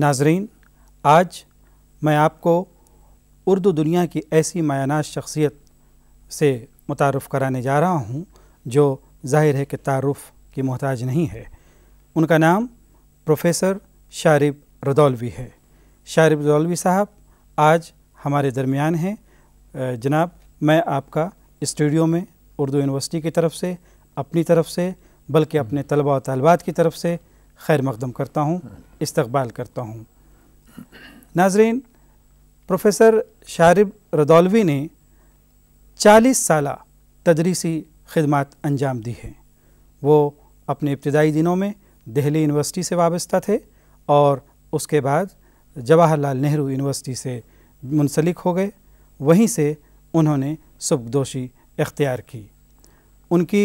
नाजरीन आज मैं आपको उर्दू दुनिया की ऐसी मायानाज शख्सियत से मुतारफ़ कराने जा रहा हूँ जो जाहिर है कि तारफ़ की मोहताज नहीं है उनका नाम प्रोफेसर शारिब रदौलवी है शारिब रदौलवी साहब आज हमारे दरमियान हैं जनाब मैं आपका स्टूडियो में उर्दू यूनिवर्सिटी की तरफ से अपनी तरफ से बल्कि अपने तलबा और तलबात की तरफ से खैर मकदम करता हूँ इस्तबाल करता हूँ नाजरीन प्रोफेसर शारब रदौलवी ने 40 साल तदरीसी खदमत अंजाम दी है वो अपने इब्तदाई दिनों में दिल्ली यूनिवर्सिटी से वाबस्ता थे और उसके बाद जवाहरलाल नेहरू यूनिवर्सिटी से मुंसलिक हो गए वहीं से उन्होंने सुबदोशी इख्तियार की उनकी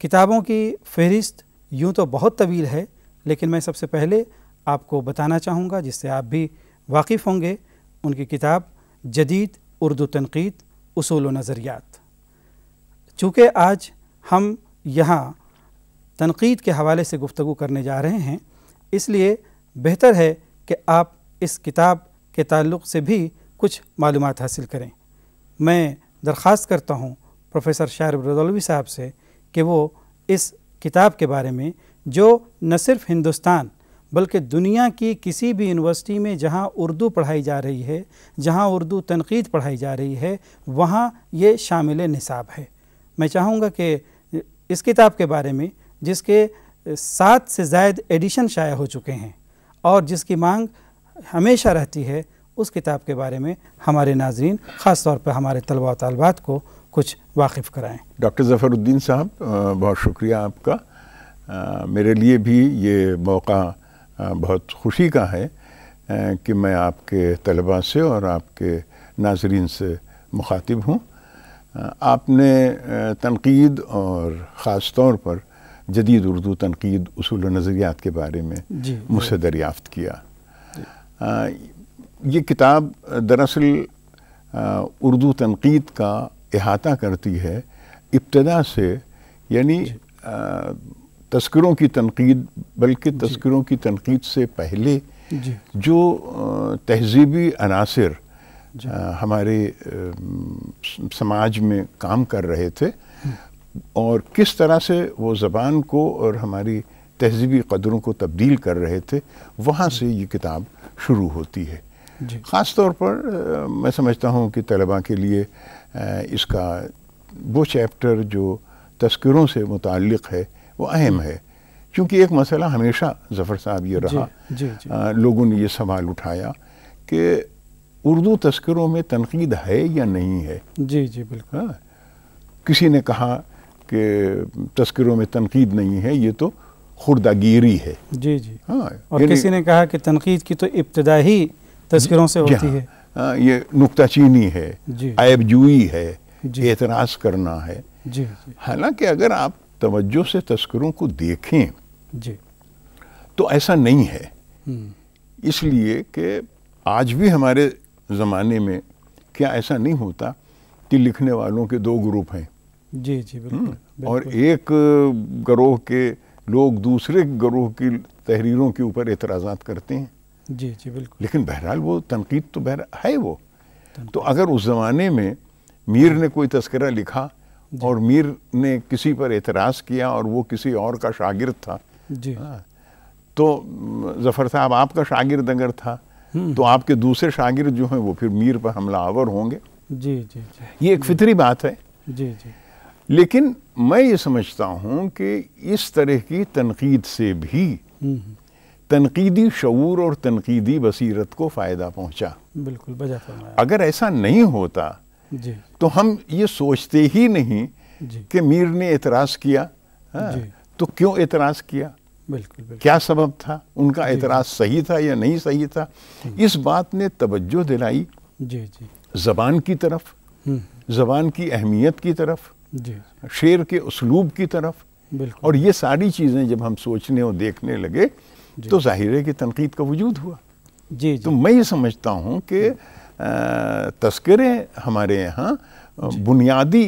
किताबों की फहरिस्त यूँ तो बहुत तवील है लेकिन मैं सबसे पहले आपको बताना चाहूँगा जिससे आप भी वाकिफ़ होंगे उनकी किताब जदीद उर्दू तनकीद उसूल नज़रियात चूँकि आज हम यहाँ तनकीद के हवाले से गुफ्तु करने जा रहे हैं इसलिए बेहतर है कि आप इस किताब के ताल्लुक से भी कुछ मालूम हासिल करें मैं दरख्वास्त करता हूँ प्रोफेसर शाहरुख साहब से कि वो इस किताब के बारे में जो न सिर्फ हिंदुस्तान बल्कि दुनिया की किसी भी यूनिवर्सिटी में जहाँ उर्दू पढ़ाई जा रही है जहाँ उर्दू तनकीद पढ़ाई जा रही है वहाँ ये शामिल निसाब है मैं चाहूँगा कि इस किताब के बारे में जिसके सात से जायद एडिशन शाया हो चुके हैं और जिसकी मांग हमेशा रहती है उस किताब के बारे में हमारे नाजरन ख़ास तौर पर हमारे तलबा तलबात को कुछ वाकिफ़ कराएँ डॉक्टर ज़फ़रुद्दीन साहब बहुत शुक्रिया आपका आ, मेरे लिए भी ये मौका आ, बहुत खुशी का है आ, कि मैं आपके तलबा से और आपके नाजरीन से मुखातिब हूँ आपने तनकीद और ख़ास तौर पर जदीद उर्दू तनकीद असूल नज़रियात के बारे में मुझसे दरियाफ़्त किया आ, ये किताब दरअसल उर्दू तनकीद का अहाता करती है इब्तदा से यानी तस्करों की तनकीद बल्कि तस्करों की तनकीद से पहले जो तहजीबी अनासर हमारे समाज में काम कर रहे थे हम्म। और किस तरह से वो ज़बान को और हमारी तहजीबी कदरों को तब्दील कर रहे थे वहाँ से ये किताब शुरू होती है ख़ास तौर पर मैं समझता हूँ कि तलबा के लिए इसका वो चैप्टर जो तस्करों से मुतक़ है वो अहम है क्योंकि एक मसला हमेशा जफ़र साहब ये रहा जी, जी, जी। आ, लोगों ने ये सवाल उठाया कि उर्दू तस्करों में तनकीद है या नहीं है जी जी बिल्कुल हाँ किसी ने कहा कि तस्करों में तनकीद नहीं है ये तो खुर्दागिरी है जी जी हाँ और किसी ने कहा कि तनकीद की तो इब्तदा ही तस्करों से होती है आ, हाँ। हाँ, ये नुकता चीनी है ऐबजुई है एतराज़ करना है हालांकि अगर आप तवज्जो से तस्करों को देखें जी तो ऐसा नहीं है हम्म। इसलिए कि आज भी हमारे ज़माने में क्या ऐसा नहीं होता कि लिखने वालों के दो ग्रुप हैं जी जी बिल्कुल हम्म। और एक गरोह के लोग दूसरे गरोह की तहरीरों के ऊपर एतराज़ात करते हैं जी जी बिल्कुल लेकिन बहरहाल वो तनकीद तो बहर है वो तो अगर उस ज़माने में मीर ने कोई तस्करा लिखा और मीर ने किसी पर एतराज़ किया और वो किसी और का शागिर्द था जी हाँ। तो जफ़र साहब आपका शागिर्द अगर था हम्म। तो आपके दूसरे शागिर्द जो हैं वो फिर मीर पर हमला आवर होंगे जी जी, जी ये एक फितरी बात है जी जी लेकिन मैं ये समझता हूँ कि इस तरह की तनकीद से भी हम्म, हम्म। तनकीदी शूर और तनकीदी बसीरत को फ़ायदा पहुँचा बिल्कुल अगर ऐसा नहीं होता जी तो हम ये सोचते ही नहीं कि मीर ने एतराज़ किया हाँ, तो क्यों एतराज़ किया बिल्कुल, बिल्कुल क्या सबब था उनका एतराज़ सही था या नहीं सही था इस बात ने तवज्जो दिलाई जी जी ज़बान की तरफ हम्म। ज़बान की अहमियत की तरफ शेर के उसलूब की तरफ और ये सारी चीज़ें जब हम सोचने और देखने लगे तो जाहिर है कि तनकीद का वजूद हुआ जी, जी तो मैं ये समझता हूँ कि तस्करे हमारे यहाँ बुनियादी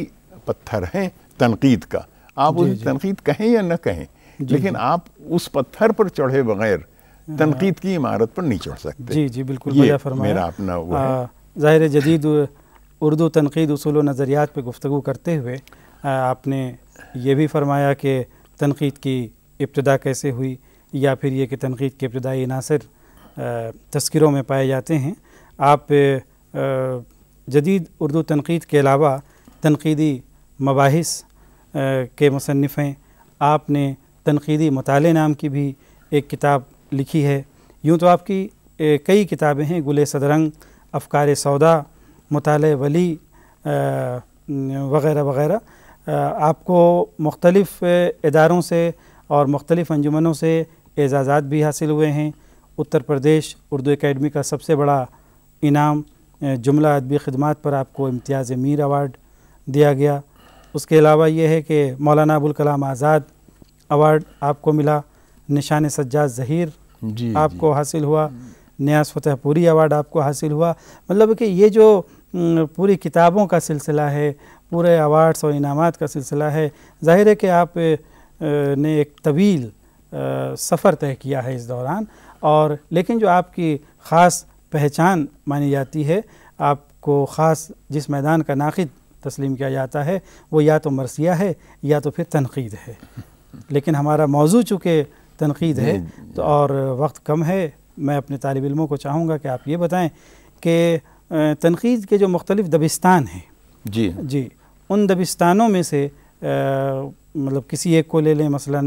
पत्थर हैं तनकीद का आप उस तनकीद कहें या न कहें लेकिन आप उस पत्थर पर चढ़े बगैर हाँ। तनकीद की इमारत पर नहीं चढ़ सकते जी जी बिल्कुल मेरा अपना ज़ाहिर जदीद उर्दू तनकीद उसूल नज़रियात पर गुफ्तु करते हुए आपने ये भी फरमाया कि तनकीद की इब्तदा कैसे हुई या फिर ये कि तनकीद के इब्तदाई अनासर तस्करों में पाए जाते हैं आप जदीद उर्दू तनकीद के अलावा तनकीदी मबास के मुसनफ़ हैं आपने तनकीदी मताल नाम की भी एक किताब लिखी है यूँ तो आपकी कई किताबें हैं गुल सदरंग अफकार सौदा मताल वली वगैरह वगैरह आपको मुख्तलफ़ इदारों से और मुख्तलिफ़ अंजुमनों से एजाज़ात भी हासिल हुए हैं उत्तर प्रदेश उर्दू अकेडमी का सबसे बड़ा इनाम जुमला अदबी ख़दमात पर आपको इम्तियाज़ मीर अवार्ड दिया गया उसके अलावा ये है कि मौलाना अबुलकलाम आज़ाद अवार्ड आपको मिला निशान सज्जाद ज़हीर जी, आपको जी। हासिल हुआ न्यास फतेहपुरी अवार्ड आपको हासिल हुआ मतलब कि ये जो पूरी किताबों का सिलसिला है पूरे अवार्ड्स और इनाम का सिलसिला है जाहिर है कि आप ने एक तवील सफ़र तय किया है इस दौरान और लेकिन जो आपकी ख़ास पहचान मानी जाती है आपको ख़ास जिस मैदान का नाकद तस्लीम किया जाता है वो या तो मरसिया है या तो फिर तनकीद है लेकिन हमारा मौजू चूँकि तनकीद है तो और वक्त कम है मैं अपने तालब इलमों को चाहूँगा कि आप ये बताएं कि तनकीद के जो मुख्तलिफ दबिस्तान हैं जी जी उन दबिस्तानों में से मतलब किसी एक को ले लें मसला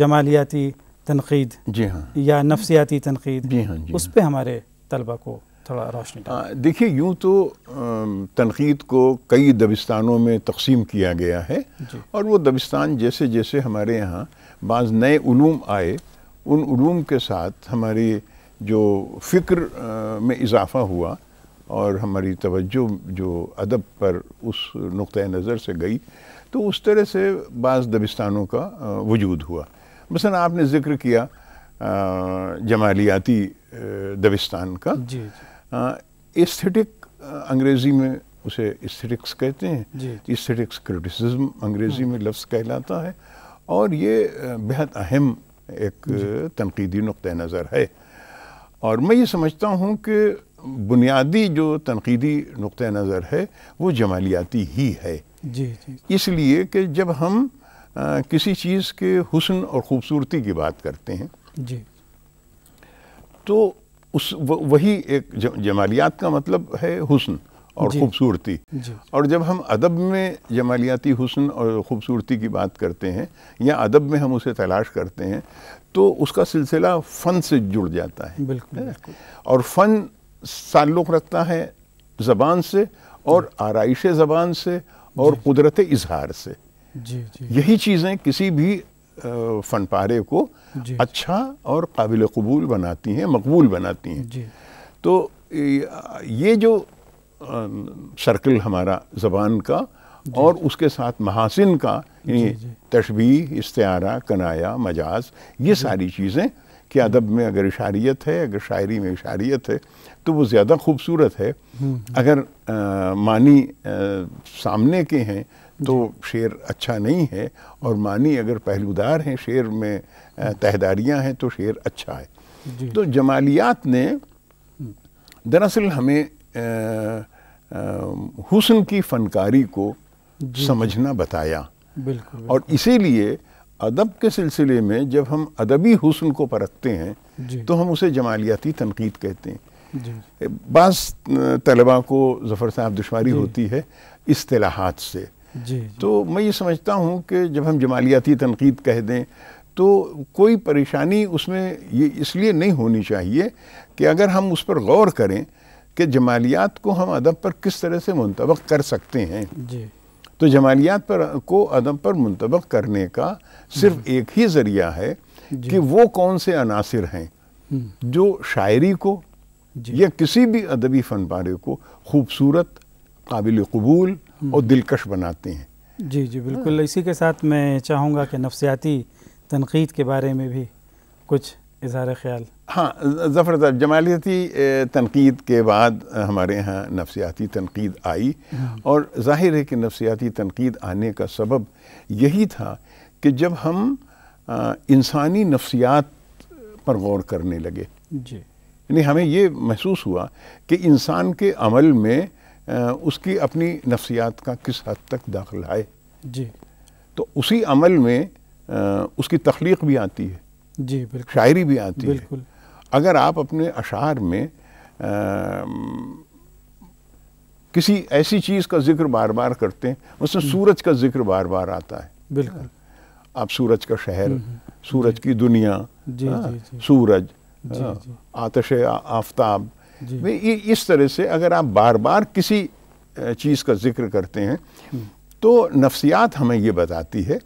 जमालियाती तनकीद जी हाँ या नफसियाती तनकीद जी हाँ जी उस हाँ। पर हमारे तलबा को थोड़ा रोशनी देखिए यूँ तो तनकीद को कई दबिस्तानों में तकसीम किया गया है और वो दबिस्तान जैसे जैसे हमारे यहाँ बाज़ नए ूम आए उन के साथ हमारी जो फ़िक्र में इजाफ़ा हुआ और हमारी तवज्जो जो अदब पर उस नुक़ नज़र से गई तो उस तरह से बाज़ दबिस्तानों का वजूद हुआ मसा आपने जिक्र किया जमालियाती दबिस्तान का इस्थेटिक अंग्रेज़ी में उसे इस्थेटिक्स कहते हैं इस्थेटिक्स क्रिटिसिज्म अंग्रेज़ी में लफ्ज़ कहलाता है और ये बेहद अहम एक तनकीदी नुक़ नज़र है और मैं ये समझता हूँ कि बुनियादी जो तनकीदी नुक़ नज़र है वो जमालियाती ही है जी जी इसलिए कि जब हम आ, किसी चीज़ के हुसन और ख़ूबसूरती की बात करते हैं जी तो उस व, वही एक जमालियात का मतलब है हुसन और ख़ूबसूरती और जब हम अदब में जमालियाती हुसन और ख़ूबसूरती की बात करते हैं या अदब में हम उसे तलाश करते हैं तो उसका सिलसिला फ़न से जुड़ जाता है बिल्कुल, है? बिल्कुल। और फ़न ताल्लुक़ रखता है ज़बान से और आरइश ज़बान से और कुदरत इजहार से जी जी यही चीज़ें किसी भी फन पारे को जी, अच्छा और काबिल कबूल बनाती हैं मकबूल बनाती हैं तो ये जो सर्कल हमारा ज़बान का और उसके साथ महासिन का तशबी इस्तारा कनाया मजाज ये सारी चीज़ें कि अदब में अगर इशारियत है अगर शायरी में इशारियत है तो वो ज़्यादा खूबसूरत है हम्म, हम्म। अगर आ, मानी आ, सामने के हैं तो शेर अच्छा नहीं है और मानी अगर पहलूदार हैं शेर में तहदारियां हैं तो शेर अच्छा है तो जमालियात ने दरअसल हमें हुसन की फनकारी को समझना बताया बिल्कुल और इसीलिए अदब के सिलसिले में जब हम अदबी हुसन को परखते हैं तो हम उसे जमालियाती तनकीद कहते हैं बस तलबा को ज़फ़र साहब दुशारी होती है असलाहत से जी, जी। तो मैं ये समझता हूँ कि जब हम जमालियाती तनकीद कह दें तो कोई परेशानी उसमें ये इसलिए नहीं होनी चाहिए कि अगर हम उस पर गौर करें कि जमालियात को हम अदब पर किस तरह से मुंतबक कर सकते हैं जी तो जमालियात पर को अदब पर मुंतबक करने का सिर्फ हम्म। एक ही ज़रिया है कि वो कौन से अनासर हैं हम्म। जो शायरी को या किसी भी अदबी फ़न पारे को खूबसूरत काबिल कबूल और दिलकश बनाते हैं जी जी बिल्कुल इसी के साथ मैं चाहूँगा कि नफसियाती तनकीद के बारे में भी कुछ इजहार ख्याल हाँ ज़फ़र साहब जमालियाती तनकीद के बाद हमारे यहाँ नफसियाती तनकीद आई हम्म। और जाहिर है कि नफसियाती तनकीद आने का सबब यही था कि जब हम इंसानी नफसियात पर गौर करने लगे जी यानी हमें ये महसूस हुआ कि इंसान के अमल में उसकी अपनी नफ्सियात का किस हद तक दाखिल है जी तो उसी अमल में उसकी तख्लीक भी आती है जी बिल्कुल शायरी भी आती बिल्कुल। है अगर आप अपने अशार में आ, किसी ऐसी चीज़ का जिक्र बार बार करते हैं उसमें हम्म। सूरज का जिक्र बार बार आता है बिल्कुल आप सूरज का शहर हम्म, हम्म। सूरज की दुनिया जी, हाँ, जी, जी, सूरज हाँ, आतश आफ्ताब इस तरह से अगर आप बार बार किसी चीज़ का जिक्र करते हैं हम्म। तो नफ्सियात हमें ये बताती है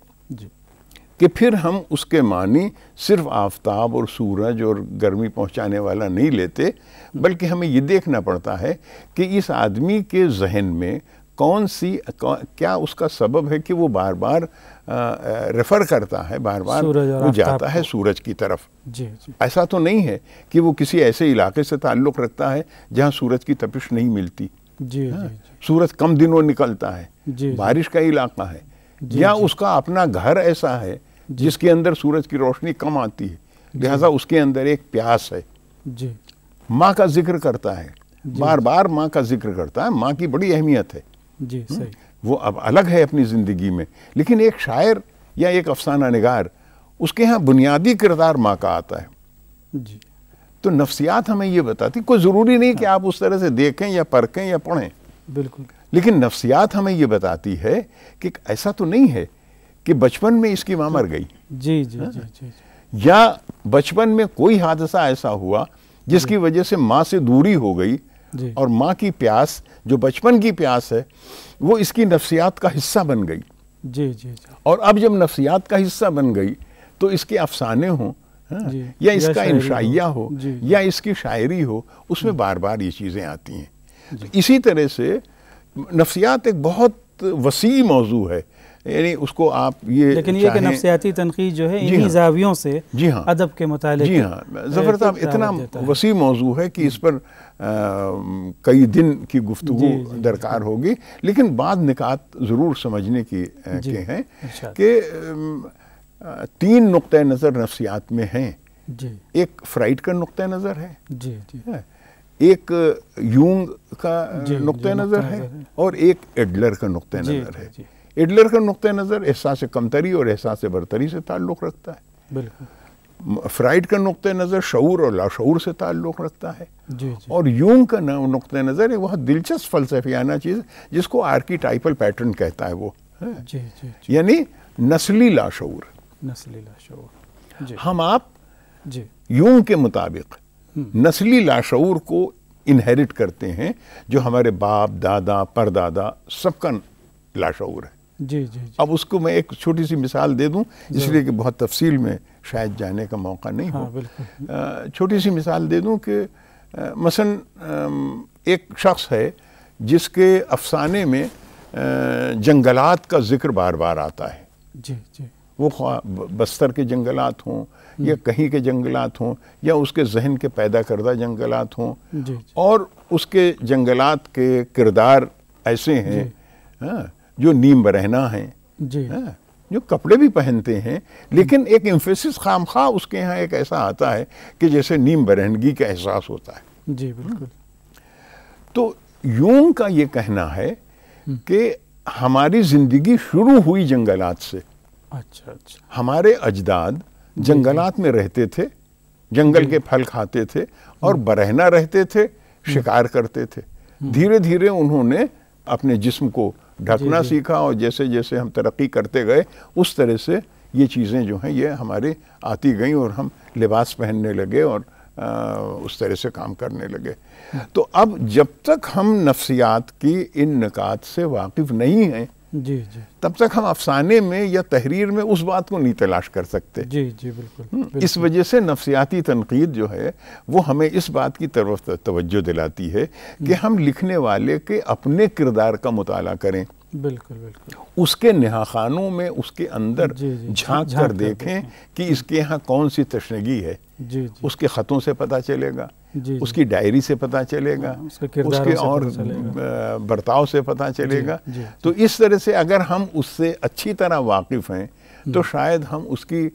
कि फिर हम उसके मानी सिर्फ आफ्ताब और सूरज और गर्मी पहुंचाने वाला नहीं लेते हम्म। बल्कि हमें ये देखना पड़ता है कि इस आदमी के जहन में कौन सी क्या उसका सबब है कि वो बार बार रेफर करता है बार बार वो जाता है सूरज की तरफ जी, जी ऐसा तो नहीं है कि वो किसी ऐसे इलाके से ताल्लुक़ रखता है जहाँ सूरज की तपिश नहीं मिलती जी, हाँ? जी, जी सूरज कम दिनों निकलता है जी, बारिश का इलाका है या उसका अपना घर ऐसा है जिसके अंदर सूरज की रोशनी कम आती है लिहाजा उसके अंदर एक प्यास है जी माँ का जिक्र करता है बार बार माँ का जिक्र करता है माँ की बड़ी अहमियत है जी हम्म। सही वो अब अलग है अपनी ज़िंदगी में लेकिन एक शायर या एक अफसाना नगार उसके यहाँ बुनियादी किरदार माँ का आता है जी तो नफ्सियात हमें ये बताती कोई ज़रूरी नहीं कि आप उस तरह से देखें या परखें या पढ़ें बिल्कुल लेकिन नफ्सियात हमें ये बताती है कि ऐसा तो नहीं है कि बचपन में इसकी माँ मर गई जी जी, हाँ। जी जी जी या बचपन में कोई हादसा ऐसा हुआ जिसकी वजह से माँ से दूरी हो गई और माँ की प्यास जो बचपन की प्यास है वो इसकी नफ्सियात का हिस्सा बन गई जी जी जी और अब जब नफ्सियात का हिस्सा बन गई तो इसके अफसाने हों हाँ, या इसका इंशाइया हो या इसकी शायरी हो उसमें बार बार ये चीज़ें आती हैं तो इसी तरह से नफ्सियात एक बहुत वसी मौजू है यानी उसको आप ये लेकिन ये कि नफसियाती तनखीद जो है इन्हीं हाँ। जावियों से जी हाँ अदब के मुताबिक जी हाँ जफर साहब इतना वसी मौजू है कि इस पर कई दिन की गुफ्तु दरकार होगी लेकिन बाद निकात ज़रूर समझने की के हैं अच्छा। कि तीन नुक़ नज़र नफसियात में हैं एक फ्राइड का नुक़ नज़र है एक यूंग का नुक़ नज़र है और एक एडलर का नुक़ नज़र है एडलर का नुक़ नज़र एहसास कमतरी और एहसास बरतरी से ताल्लुक़ रखता है फ्राइड का नुक़ नज़र शूर और लाशूर से ताल्लुक़ रखता है जी, जी। और यूंग का नुक़ नज़र एक बहुत दिलचस्प फलसफियाना चीज़ जिसको टाइपल पैटर्न कहता है वो यानी नस्ली लाशूर नस्ली लाशूर हम आप यूंग के मुताबिक हम्म। नस्ली लाशूर को इनहेरिट करते हैं जो हमारे बाप दादा परदादा सबका लाशूर है जी जी, जी। अब उसको मैं एक छोटी सी मिसाल दे दूं इसलिए कि बहुत तफसील में शायद जाने का मौका नहीं हाँ, हो छोटी सी मिसाल दे दूं कि मसन एक शख्स है जिसके अफसाने में जंगलात का जिक्र बार बार आता है जी जी वो बस्तर के जंगलात हों या हम्म। कहीं के जंगलात हों या उसके जहन के पैदा करदा जंगलात हों और उसके जंगलात के किरदार ऐसे हैं हाँ जो नीम बरहना है जी है? हाँ, जो कपड़े भी पहनते हैं लेकिन एक इम्फेसिस खाम खा उसके यहाँ एक ऐसा आता है कि जैसे नीम बरहनगी का एहसास होता है जी बिल्कुल हाँ। तो यूं का ये कहना है हम्म। कि हमारी ज़िंदगी शुरू हुई जंगलात से अच्छा अच्छा हमारे अजदाद जंगलात में रहते थे जंगल के फल खाते थे और हम्म। बरहना रहते थे हम्म। शिकार करते थे धीरे धीरे उन्होंने अपने जिस्म को ढकना सीखा और जैसे जैसे हम तरक्की करते गए उस तरह से ये चीज़ें जो हैं ये हमारे आती गई और हम लिबास पहनने लगे और आ, उस तरह से काम करने लगे हम्म। तो अब जब तक हम नफ्सियात की इन निकात से वाकिफ़ नहीं हैं जी जी तब तक हम अफसाने में या तहरीर में उस बात को नहीं तलाश कर सकते जी जी बिल्कुल, हम्म, बिल्कुल। इस वजह से नफसियाती तनकीद जो है वो हमें इस बात की तरफ तवज्जो दिलाती है कि हम्म। हम लिखने वाले के अपने किरदार का मुताला करें बिल्कुल बिल्कुल उसके नहाखानों में उसके अंदर झांक कर देखें कि इसके यहाँ कौन सी तशनगी है जी, जी, उसके ख़तों से पता चलेगा जी, उसकी डायरी से पता चलेगा हाँ, उसके और बर्ताव से पता चलेगा तो इस तरह से अगर हम उससे अच्छी तरह वाकिफ़ हैं हम्म। तो शायद हम उसकी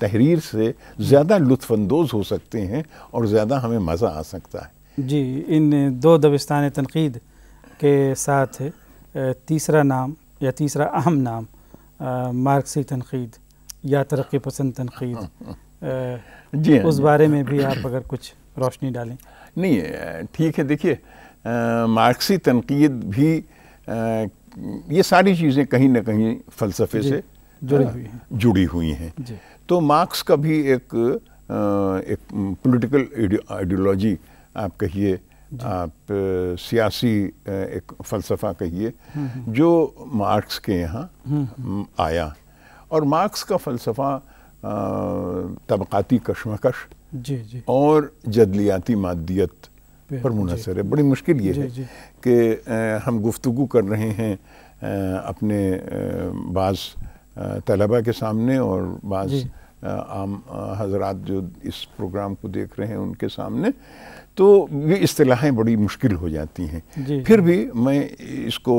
तहरीर से ज़्यादा लुफानंदोज़ हो सकते हैं और ज़्यादा हमें मज़ा आ सकता है जी इन दो दबिस्तान तनकीद के साथ तीसरा नाम या तीसरा अहम नाम मार्क्सी तनकीद या तरक्की पसंद तनकीद जी हाँ, उस बारे हाँ। में भी आप अगर कुछ रोशनी डालें नहीं ठीक है देखिए मार्क्सी तनकीद भी आ, ये सारी चीज़ें कहीं ना कहीं फ़लसफ़े से जुड़ी हाँ, हुई हैं जुड़ी हुई हैं तो मार्क्स का भी एक आ, एक पॉलिटिकल आइडियोलॉजी आप कहिए आप सियासी एक फ़लसफ़ा कहिए हम्म, हम्म। जो मार्क्स के यहाँ हम्म, आया और मार्क्स का फ़लसफ़ा तबक़ाती कशमकश जी जी और जदलियाती मादियत पर मुनसर है बड़ी मुश्किल ये है कि हम गुफ्तु कर रहे हैं अपने बाज़ तलबा के सामने और बाज़ आम हजरात जो इस प्रोग्राम को देख रहे हैं उनके सामने तो ये असलाहें बड़ी मुश्किल हो जाती हैं फिर भी मैं इसको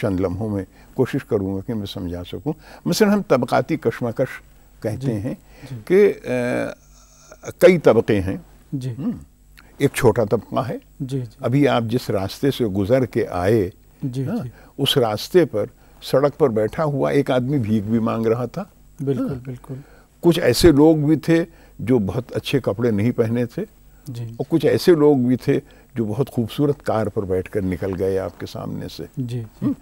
चंद लम्हों में कोशिश करूँगा कि मैं समझा सकूँ मसलन हम तबक़ाती कशमकश कहते हैं कि कई तबके हैं एक छोटा तबका है जी, जी अभी आप जिस रास्ते से गुजर के आए जी, हाँ, जी उस रास्ते पर सड़क पर बैठा हुआ एक आदमी भीख भी मांग रहा था बिल्कुल हाँ, बिल्कुल कुछ ऐसे लोग भी थे जो बहुत अच्छे कपड़े नहीं पहने थे और कुछ ऐसे लोग भी थे जो बहुत खूबसूरत कार पर बैठकर निकल गए आपके सामने से जी, जी। हम्म।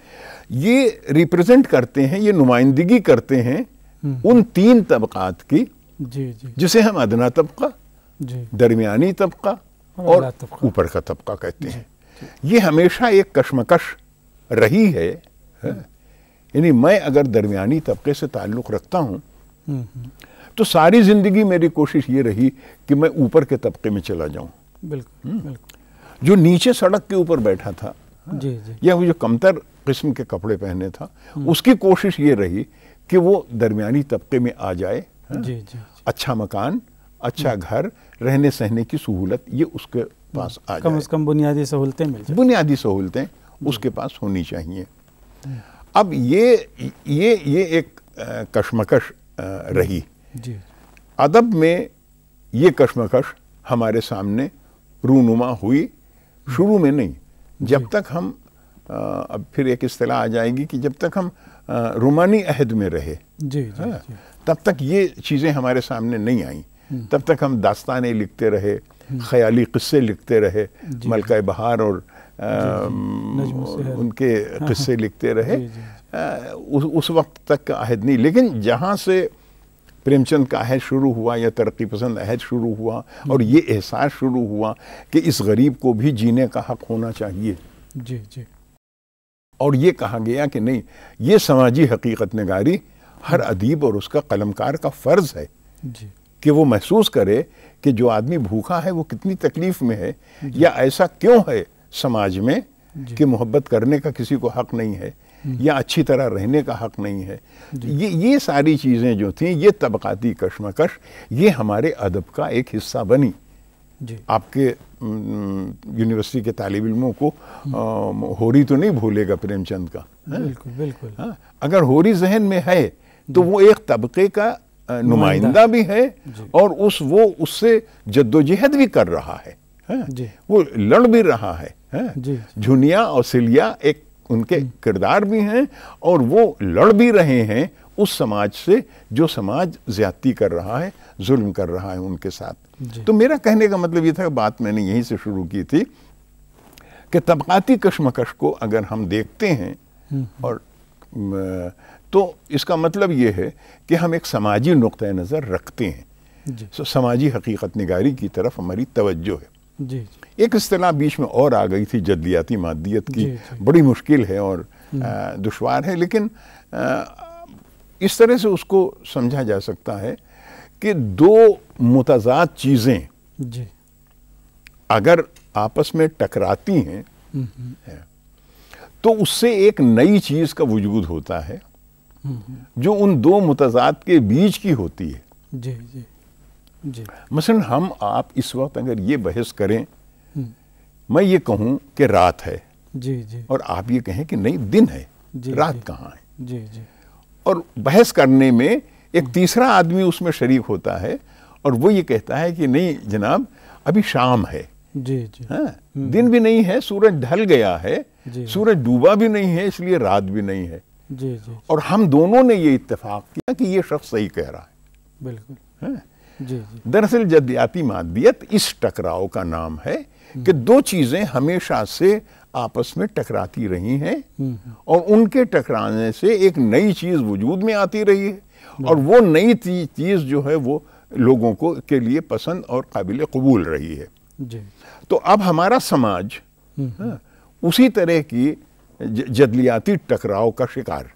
ये रिप्रेजेंट करते हैं ये नुमाइंदगी करते हैं हम्म। उन तीन तबकात की जी, जी। जिसे हम अदना तबका दरमियानी तबका और ऊपर का तबका कहते हैं ये हमेशा एक कशमकश रही है हम्म। यानी मैं अगर दरमियानी तबके से ताल्लुक़ रखता हूँ तो सारी ज़िंदगी मेरी कोशिश ये रही कि मैं ऊपर के तबके में चला जाऊं बिल्कुल, हम्म। जो नीचे सड़क के ऊपर बैठा था हाँ, जी जी या वो जो कमतर किस्म के कपड़े पहने था हम्म। उसकी कोशिश ये रही कि वो दरमियानी तबके में आ जाए हाँ। जी, जी, अच्छा मकान अच्छा हम्म। घर रहने सहने की सहूलत ये उसके पास आ कम से कम बुनियादी सहूलतें मिल बुनियादी सहूलतें उसके पास होनी चाहिए अब ये ये ये एक कशमकश रही अदब में ये कश्मकश हमारे सामने रूनुमा हुई शुरू में नहीं जब तक हम आ, अब फिर एक अतला आ जाएगी कि जब तक हम आ, रुमानी अहद में रहे जी, जी, हाँ, जी। तब तक ये चीज़ें हमारे सामने नहीं आई हम्म। तब तक हम दास्तानें लिखते रहे हम्म। ख्याली किस्से लिखते रहे मलका बहार और आ, उनके हाँ, हाँ। किस्से लिखते रहे उस, उस वक्त तक अहद नहीं लेकिन जहाँ से प्रेमचंद का अहद शुरू हुआ या तरक्की पसंद अहद शुरू हुआ और ये एहसास शुरू हुआ कि इस गरीब को भी जीने का हक होना चाहिए जी जी और ये कहा गया कि नहीं ये समाजी हकीकत नगारी हर अदीब और उसका कलमकार का फ़र्ज़ है जी कि वो महसूस करे कि जो आदमी भूखा है वो कितनी तकलीफ़ में है या ऐसा क्यों है समाज में कि मोहब्बत करने का किसी को हक नहीं है हम्म। या अच्छी तरह रहने का हक नहीं है ये ये सारी चीज़ें जो थी ये तबकाती कशमकश ये हमारे अदब का एक हिस्सा बनी जी आपके यूनिवर्सिटी के तालब इलमों को आ, हम्म। होरी तो नहीं भूलेगा प्रेमचंद का बिल्कुल बिल्कुल हाँ, अगर होरी जहन में है तो वो एक तबके का नुमाइंदा भी है और उस वो उससे जद्दोजहद भी कर रहा है, है? जी। वो लड़ भी रहा है झुनिया और सिलिया एक उनके हम्म। किरदार भी हैं और वो लड़ भी रहे हैं उस समाज से जो समाज ज्यादती कर रहा है जुल्म कर रहा है उनके साथ तो मेरा कहने का मतलब ये था बात मैंने यहीं से शुरू की थी कि तबकाती कशमकश को अगर हम देखते हैं हम्म। और तो इसका मतलब ये है कि हम एक समाजी नुक़ नज़र रखते हैं सो समाजी हकीकत निगारी की तरफ हमारी तवज्जो है जी एक अस्तला बीच में और आ गई थी जदलियाती मादियत की बड़ी मुश्किल है और हम्म। दुशवार है लेकिन इस तरह से उसको समझा जा सकता है कि दो मुतजाद चीज़ें जी अगर आपस में टकराती हैं हम्म, तो उससे एक नई चीज़ का वजूद होता है हम्म, जो उन दो मुतजाद के बीच की होती है जी जी मसलन हम आप इस वक्त अगर ये बहस करें हम्म। मैं ये कहूँ कि रात है जी जी और आप ये कहें कि नहीं दिन है जी, रात कहाँ है जी जी और बहस करने में एक तीसरा आदमी उसमें शरीक होता है और वो ये कहता है कि नहीं जनाब अभी शाम है जी जी हाँ, हम्म। दिन भी नहीं है सूरज ढल गया है सूरज डूबा भी नहीं है इसलिए रात भी नहीं है जी जी और हम दोनों ने ये इत्तेफाक किया कि ये शख्स सही कह रहा है बिल्कुल हाँ? दरअसल जदयाती मादियत इस टकराव का नाम है हम्म। कि दो चीज़ें हमेशा से आपस में टकराती रही हैं हम्म। और उनके टकराने से एक नई चीज़ वजूद में आती रही है और वो नई चीज़ जो है वो लोगों को के लिए पसंद और काबिल कबूल रही है तो अब हमारा समाज हम्म, हाँ, उसी तरह की जदलियाती टकराव का शिकार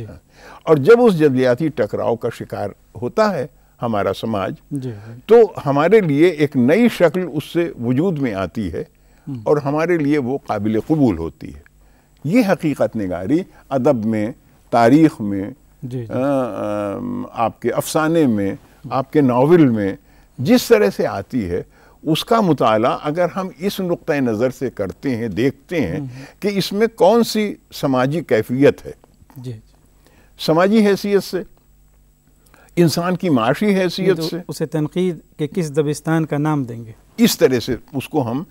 हाँ, और जब उस जदलियाती टकराव का शिकार होता है हमारा समाज तो हमारे लिए एक नई शक्ल उससे वजूद में आती है हम्म। और हमारे लिए वो काबिल कबूल होती है ये हकीकत नगारी अदब में तारीख़ में जी, जी। आ, आ, आपके अफसाने में आपके नावल में जिस तरह से आती है उसका मताल अगर हम इस नुक़ नज़र से करते हैं देखते हैं हम्म। कि इसमें कौन सी समाजी कैफियत है समाजी हैसियत से इंसान की माशी हैसियत तो से उसे तनकीद के किस दबिस्तान का नाम देंगे इस तरह से उसको हम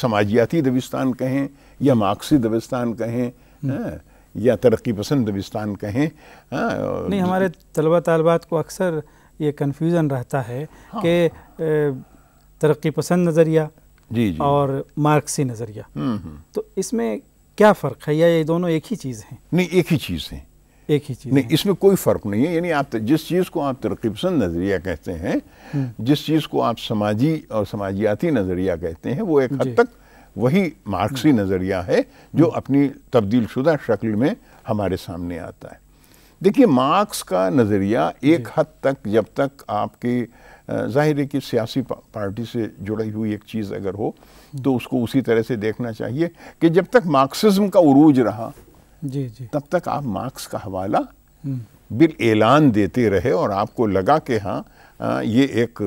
समाजियाती दबिस्तान कहें या मार्क्सी दबिस्तान कहें हम्म। या तरक्की पसंद दबिस्तान कहें आ, नहीं हमारे तलबा तलबात को अक्सर ये कन्फ्यूज़न रहता है हाँ। कि तरक्की पसंद नज़रिया जी जी और मार्क्सी नज़रिया हम्म, हम्म। तो इसमें क्या फ़र्क है या ये दोनों एक ही चीज़ हैं नहीं एक ही चीज़ हैं एक ही चीज़ नहीं इसमें कोई फ़र्क नहीं है यानी आप जिस चीज़ को आप तरकीबसन नज़रिया कहते हैं हम्म। जिस चीज़ को आप समाजी और समाजियाती नज़रिया कहते हैं वो एक हद तक वही मार्क्सी हम्म। नज़रिया है जो हम्म। अपनी तब्दील शुदा शक्ल में हमारे सामने आता है देखिए मार्क्स का नज़रिया एक हद तक जब तक आपकी जाहिर है कि सियासी पार्टी से जुड़ी हुई एक चीज़ अगर हो तो उसको उसी तरह से देखना चाहिए कि जब तक मार्क्सिज्म का उरूज रहा जी जी तब तक आप मार्क्स का हवाला हम्म। बिल ऐलान देते रहे और आपको लगा कि हाँ ये एक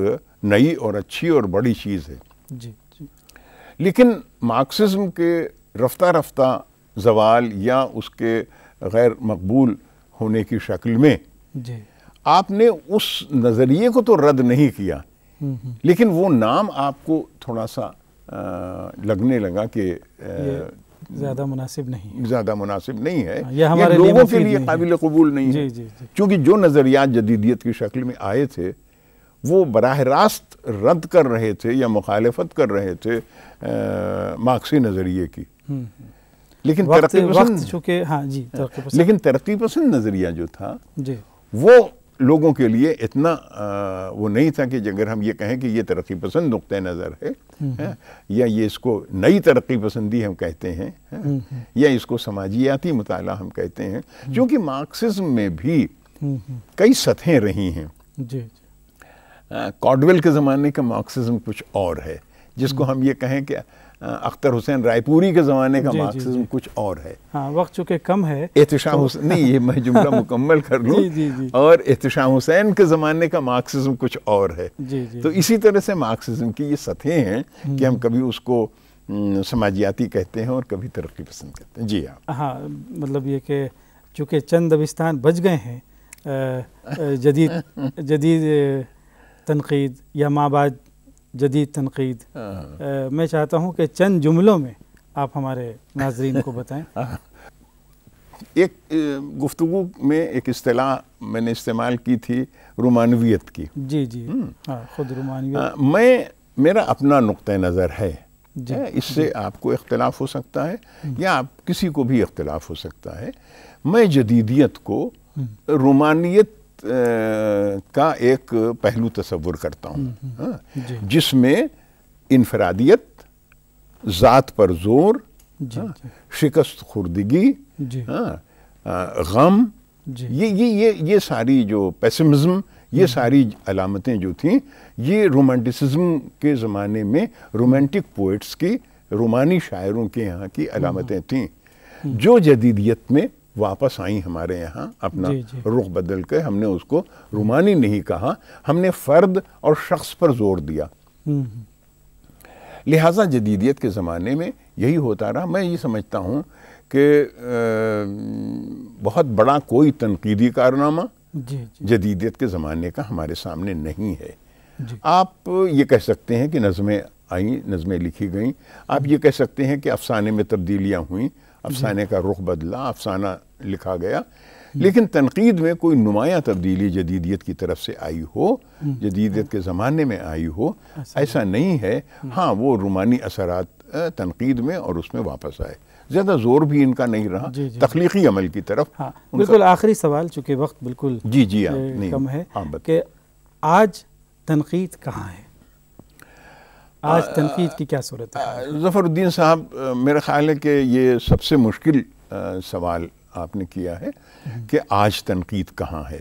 नई और अच्छी और बड़ी चीज़ है जी जी लेकिन मार्क्सिज्म के रफ्ता रफ्ता जवाल या उसके गैर मकबूल होने की शक्ल में जी आपने उस नज़रिए को तो रद्द नहीं किया हम्म, हम्म। लेकिन वो नाम आपको थोड़ा सा आ, लगने लगा कि ज्यादा मुनासिब नहीं ज्यादा मुनासिब नहीं है हाँ, यह हमारे ये लोगों के लिए काबिल कबूल नहीं है क्योंकि जो नज़रियात जदीदियत की शक्ल में आए थे वो बराह रास्त रद्द कर रहे थे या मुखालफत कर रहे थे मार्क्सी नज़रिए की हम्म, हम्म। हाँ, लेकिन तरक्की पसंद चूँकि हाँ जी लेकिन तरक्की पसंद नज़रिया जो था जी वो लोगों के लिए इतना आ, वो नहीं था कि अगर हम ये कहें कि ये तरक्की पसंद नुक़ नज़र है, हम्म, है हम्म। या ये इसको नई तरक्की पसंदी हम कहते हैं है, हम्म, या इसको समाजियाती मताल हम कहते हैं क्योंकि मार्क्सिज्म में भी कई सतहें रही हैं कॉडवेल के ज़माने का मार्क्सिज्म कुछ और है जिसको हम ये कहें कि अख्तर हुसैन रायपुरी के ज़माने का मार्क्सिज्म कुछ और है हाँ वक्त चूँकि कम है एहतशाम तो, हुसैन नहीं ये मैं जुमला मुकम्मल कर लूँ और एहतशाम हुसैन के ज़माने का मार्क्सिज्म कुछ और है जी, जी, तो इसी तरह से मार्क्सिज्म की ये सतहें हैं कि हम हम्म। कभी उसको समाजियाती कहते हैं और कभी तरक्की पसंद कहते हैं जी हाँ हाँ मतलब ये कि चूँकि चंद अबिस्तान बच गए हैं जदीद जदीद तनकीद या माबाद जदीद तनकीद हाँ। मैं चाहता हूँ कि चंद जुमलों में आप हमारे नाजरीन को बताएं एक गुफ्तु में एक अतलाह मैंने इस्तेमाल की थी रोमानवियत की जी जी हम्म। हाँ, खुद रोमानवियत मैं मेरा अपना नुक़ नज़र है इससे आपको इख्तलाफ हो सकता है हम्म। या आप किसी को भी इख्तलाफ हो सकता है मैं जदीदियत को हम्म। रोमानियत का एक पहलू तस्वुर करता हूँ हम्म, हम्म। हाँ। जिसमें इनफरादियत ज़ात पर जोर हाँ, शिकस्त खुर्दगी हाँ, गम ये ये ये ये सारी जो पेसिमिज्म ये हम्म। सारी अलामतें जो थीं ये रोमांटिसिज्म के ज़माने में रोमांटिक पोइट्स की रोमानी शायरों के यहाँ की अलामतें थीं जो जदीदियत में वापस आई हमारे यहाँ अपना रुख बदल के हमने उसको रुमानी नहीं कहा हमने फ़र्द और शख्स पर जोर दिया हम्म। लिहाजा जदीदियत के ज़माने में यही होता रहा मैं ये समझता हूँ कि बहुत बड़ा कोई तनकीदी कारनामा जदीदियत के ज़माने का हमारे सामने नहीं है आप ये कह सकते हैं कि नज़में आई नज़में लिखी गई आप ये कह सकते हैं कि अफसाने में तब्दीलियाँ हुई अफसाने का रुख बदला अफसाना लिखा गया लेकिन तनकीद में कोई नुमाया तब्दीली जदीदियत की तरफ से आई हो हम्म। जदीदियत के ज़माने में आई हो ऐसा नहीं है हम्म। हाँ वो रूमानी असर तनकीद में और उसमें वापस आए ज़्यादा ज़ोर भी इनका नहीं रहा तख्लीकी अमल की तरफ हाँ, बिल्कुल आखिरी सवाल चूँकि वक्त बिल्कुल जी जी आ, कम है हाँ, कि आज तनकीद कहाँ है आज तनकीद की क्या सूरत है ज़फ़रुद्दीन साहब मेरा ख्याल है कि ये सबसे मुश्किल सवाल आपने किया है कि आज तनकीद कहाँ है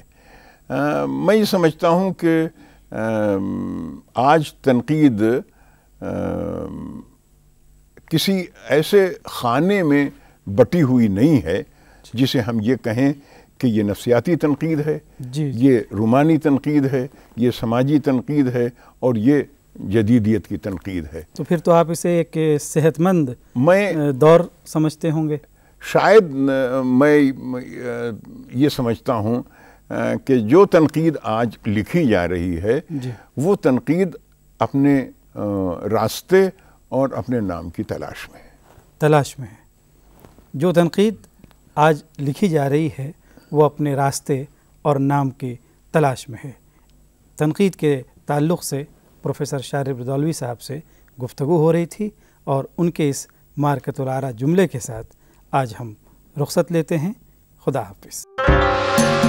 आ, मैं ये समझता हूँ कि आज तनकीद किसी ऐसे खाने में बटी हुई नहीं है जिसे हम ये कहें कि ये नफसियाती तनकीद है ये रूमानी तनकीद है ये समाजी तनकीद है और ये जदीदियत की तनकीद है तो फिर तो आप इसे एक सेहतमंद मैं दौर समझते होंगे शायद मैं ये समझता हूँ कि जो तनकीद आज लिखी जा रही है वो तनकीद अपने रास्ते और अपने नाम की तलाश में है तलाश में है जो तनकीद आज लिखी जा रही है वो अपने रास्ते और नाम की तलाश में है तनकीद के ताल्लुक़ से प्रोफेसर शारिब रदौलवी साहब से गुफ्तु हो रही थी और उनके इस मार्कतुल आरा जुमले के साथ आज हम रुख्सत लेते हैं खुदा हाफिज़